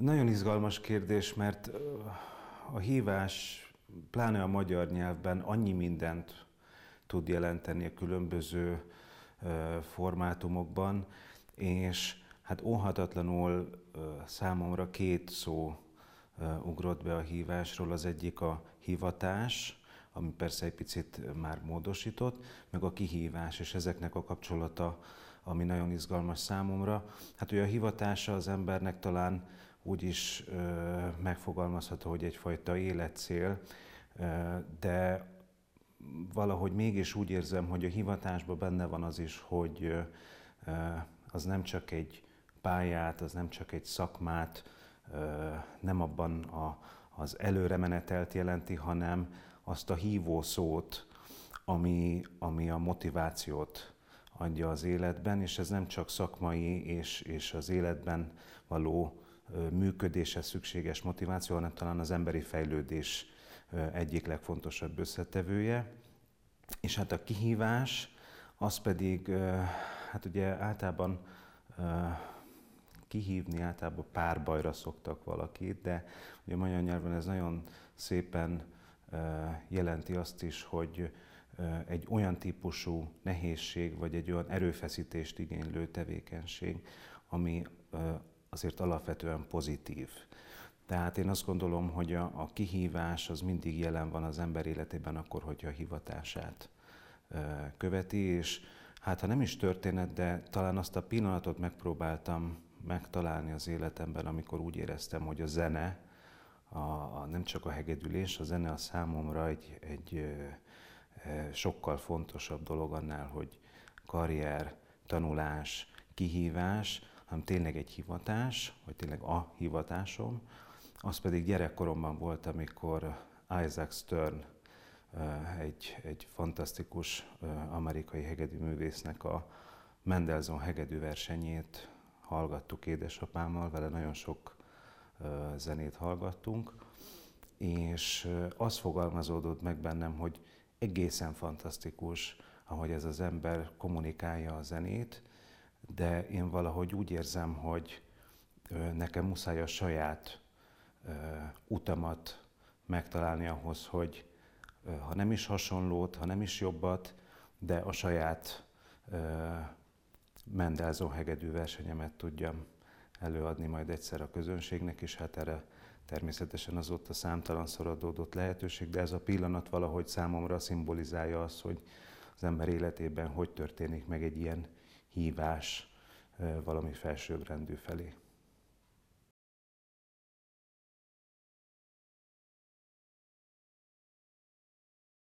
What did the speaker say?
Nagyon izgalmas kérdés, mert a hívás pláne a magyar nyelvben annyi mindent tud jelenteni a különböző formátumokban, és hát óhatatlanul számomra két szó ugrott be a hívásról. Az egyik a hivatás, ami persze egy picit már módosított, meg a kihívás, és ezeknek a kapcsolata, ami nagyon izgalmas számomra. Hát ugye a hivatása az embernek talán úgy is megfogalmazható, hogy egyfajta életcél, de valahogy mégis úgy érzem, hogy a hivatásban benne van az is, hogy az nem csak egy pályát, az nem csak egy szakmát, nem abban a, az előre menetelt jelenti, hanem azt a hívó szót, ami, ami a motivációt adja az életben, és ez nem csak szakmai és, és az életben való működéshez szükséges motiváció, hanem talán az emberi fejlődés egyik legfontosabb összetevője. És hát a kihívás, az pedig, hát ugye általában kihívni, általában párbajra szoktak valakit, de ugye magyar nyelven ez nagyon szépen jelenti azt is, hogy egy olyan típusú nehézség, vagy egy olyan erőfeszítést igénylő tevékenység, ami azért alapvetően pozitív. Tehát én azt gondolom, hogy a, a kihívás az mindig jelen van az ember életében akkor, hogyha a hivatását ö, követi, és hát ha nem is történet, de talán azt a pillanatot megpróbáltam megtalálni az életemben, amikor úgy éreztem, hogy a zene, a, a, nem csak a hegedülés, a zene a számomra egy, egy ö, ö, sokkal fontosabb dolog annál, hogy karrier, tanulás, kihívás, hanem tényleg egy hivatás, vagy tényleg a hivatásom. Az pedig gyerekkoromban volt, amikor Isaac Stern, eh, egy, egy fantasztikus eh, amerikai hegedűművésznek a Mendelzon hegedű versenyét hallgattuk édesapámmal, vele nagyon sok eh, zenét hallgattunk, és az fogalmazódott meg bennem, hogy egészen fantasztikus, ahogy ez az ember kommunikálja a zenét, de én valahogy úgy érzem, hogy nekem muszáj a saját utamat megtalálni ahhoz, hogy ha nem is hasonlót, ha nem is jobbat, de a saját Mendelzó hegedű versenyemet tudjam előadni majd egyszer a közönségnek, és hát erre természetesen azóta számtalan adódott lehetőség, de ez a pillanat valahogy számomra szimbolizálja azt, hogy az ember életében hogy történik meg egy ilyen hívás valami felsőbbrendű felé.